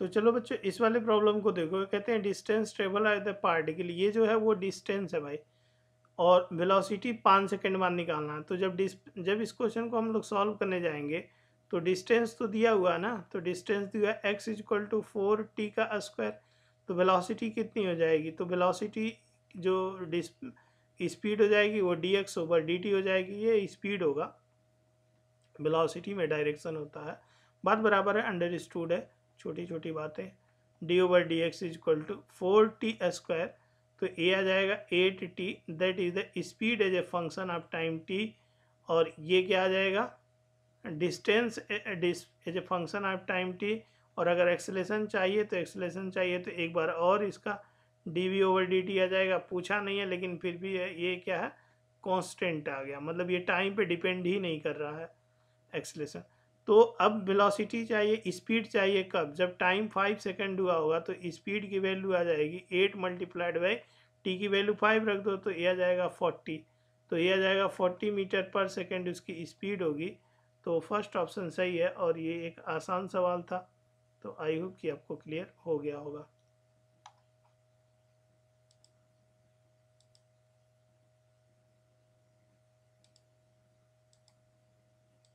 तो चलो बच्चों इस वाले प्रॉब्लम को देखो कहते हैं distance travel at the particle ये जो है वो डिस्टेंस है भाई और वेलोसिटी पाँच सेकेंड बाद निकालना है तो जब डिस जब इस क्वेश्चन को हम लोग सॉल्व करने जाएंगे तो डिस्टेंस तो दिया हुआ ना तो डिस्टेंस दिया x is equal to four t का स्क्वायर तो वेलोसिटी कितनी हो जाएगी तो वेलोसिटी जो डिस स्पीड हो जाएगी वो d x over d t हो जाएगी ये स्पीड होगा वेलोसिटी में डायरेक्शन होता है बात बराबर है अंडर स्टूड है छोटी छोटी बातें d over d x is equal to four t square तो ए आ जाएगा at t that is the speed as a function of time t और ये क्या आ जाएगा distance as a function of time t और अगर एक्सलेशन चाहिए तो एक्सलेशन चाहिए तो एक बार और इसका d v over d t आ जाएगा पूछा नहीं है लेकिन फिर भी ये क्या है कॉन्स्टेंट आ गया मतलब ये टाइम पे डिपेंड ही नहीं कर रहा है एक्सलेशन तो अब वेलोसिटी चाहिए स्पीड चाहिए कब जब टाइम फाइव सेकेंड हुआ होगा तो स्पीड की वैल्यू आ जाएगी एट मल्टीप्लाइड बाई टी की वैल्यू फाइव रख दो तो ये आ जाएगा फोर्टी तो ये आ जाएगा फोर्टी मीटर पर सेकेंड उसकी स्पीड होगी तो फर्स्ट ऑप्शन सही है और ये एक आसान सवाल था तो आई होप कि आपको क्लियर हो गया होगा